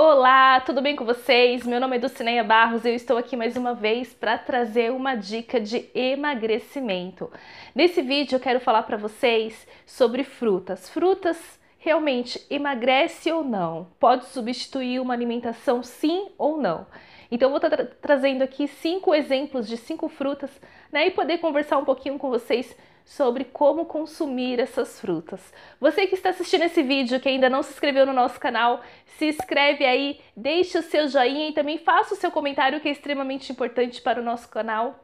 Olá, tudo bem com vocês? Meu nome é Dulcineia Barros e eu estou aqui mais uma vez para trazer uma dica de emagrecimento. Nesse vídeo eu quero falar para vocês sobre frutas. Frutas realmente emagrece ou não? Pode substituir uma alimentação sim ou não? Então vou estar tra trazendo aqui cinco exemplos de cinco frutas né, e poder conversar um pouquinho com vocês sobre como consumir essas frutas. Você que está assistindo esse vídeo, que ainda não se inscreveu no nosso canal, se inscreve aí, deixe o seu joinha e também faça o seu comentário que é extremamente importante para o nosso canal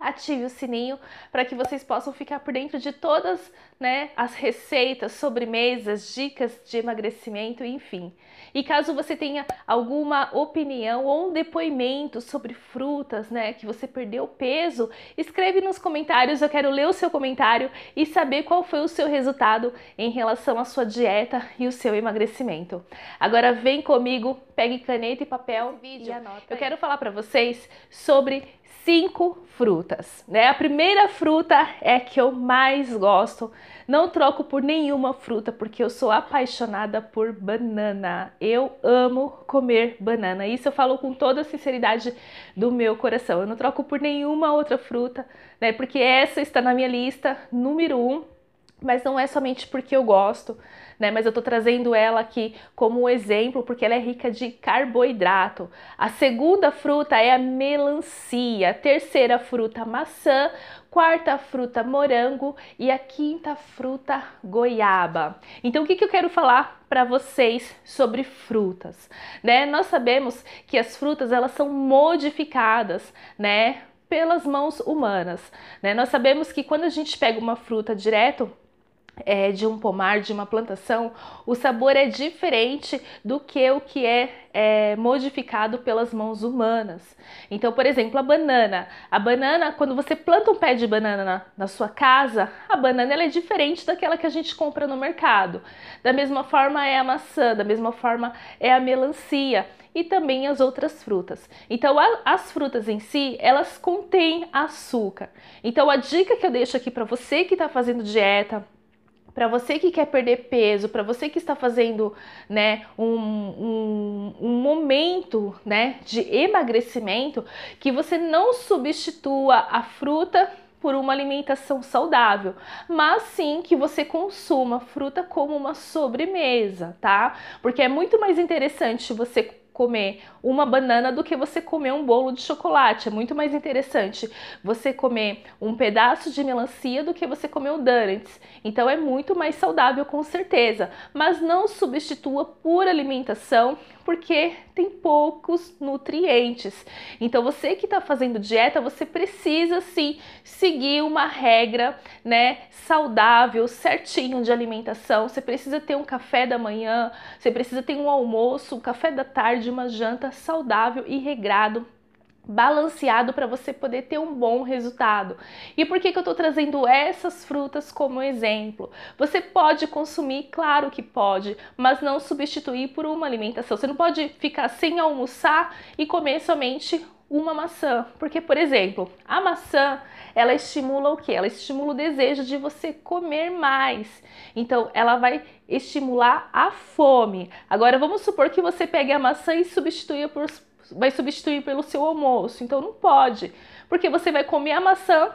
ative o sininho para que vocês possam ficar por dentro de todas né, as receitas, sobremesas, dicas de emagrecimento, enfim. E caso você tenha alguma opinião ou um depoimento sobre frutas, né, que você perdeu peso, escreve nos comentários, eu quero ler o seu comentário e saber qual foi o seu resultado em relação à sua dieta e o seu emagrecimento. Agora vem comigo, pegue caneta e papel vídeo. E anota eu aí. quero falar para vocês sobre cinco frutas frutas, né? A primeira fruta é que eu mais gosto. Não troco por nenhuma fruta porque eu sou apaixonada por banana. Eu amo comer banana. Isso eu falo com toda a sinceridade do meu coração. Eu não troco por nenhuma outra fruta, né? Porque essa está na minha lista número um mas não é somente porque eu gosto, né? Mas eu tô trazendo ela aqui como um exemplo porque ela é rica de carboidrato. A segunda fruta é a melancia, a terceira fruta maçã, quarta fruta morango e a quinta fruta goiaba. Então o que, que eu quero falar para vocês sobre frutas, né? Nós sabemos que as frutas elas são modificadas, né? Pelas mãos humanas, né? Nós sabemos que quando a gente pega uma fruta direto é, de um pomar, de uma plantação, o sabor é diferente do que o que é, é, modificado pelas mãos humanas. Então, por exemplo, a banana. A banana, quando você planta um pé de banana na, na sua casa, a banana é diferente daquela que a gente compra no mercado. Da mesma forma é a maçã, da mesma forma é a melancia e também as outras frutas. Então, a, as frutas em si, elas contêm açúcar. Então, a dica que eu deixo aqui para você que está fazendo dieta, para você que quer perder peso, para você que está fazendo né, um, um, um, momento né, de emagrecimento, que você não substitua a fruta por uma alimentação saudável, mas sim que você consuma fruta como uma sobremesa, tá? Porque é muito mais interessante você comer uma banana do que você comer um bolo de chocolate. É muito mais interessante você comer um pedaço de melancia do que você comer um donuts. Então é muito mais saudável com certeza, mas não substitua por alimentação porque tem poucos nutrientes. Então você que está fazendo dieta, você precisa sim seguir uma regra, né, saudável, certinho de alimentação. Você precisa ter um café da manhã, você precisa ter um almoço, um café da tarde, uma janta saudável e regrado balanceado para você poder ter um bom resultado. E por que, que eu estou trazendo essas frutas como exemplo? Você pode consumir, claro que pode, mas não substituir por uma alimentação. Você não pode ficar sem almoçar e comer somente uma maçã, porque por exemplo, a maçã, ela estimula o que? Ela estimula o desejo de você comer mais. Então, ela vai estimular a fome. Agora, vamos supor que você pegue a maçã e substitua por, vai substituir pelo seu almoço. Então não pode, porque você vai comer a maçã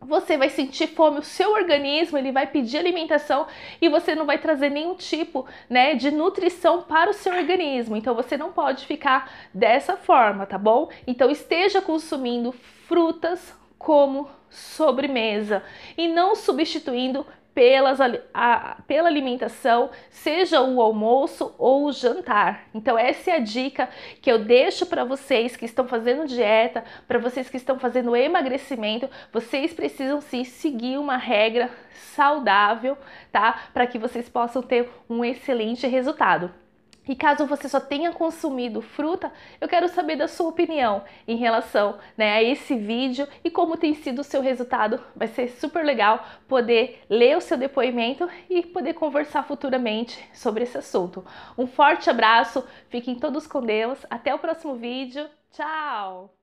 você vai sentir fome, o seu organismo ele vai pedir alimentação e você não vai trazer nenhum tipo né, de nutrição para o seu organismo. Então você não pode ficar dessa forma, tá bom? Então esteja consumindo frutas como sobremesa e não substituindo pelas, a, pela alimentação, seja o almoço ou o jantar. Então, essa é a dica que eu deixo para vocês que estão fazendo dieta, para vocês que estão fazendo emagrecimento. Vocês precisam sim seguir uma regra saudável, tá? Para que vocês possam ter um excelente resultado. E caso você só tenha consumido fruta, eu quero saber da sua opinião em relação né, a esse vídeo e como tem sido o seu resultado. Vai ser super legal poder ler o seu depoimento e poder conversar futuramente sobre esse assunto. Um forte abraço, fiquem todos com Deus, até o próximo vídeo, tchau!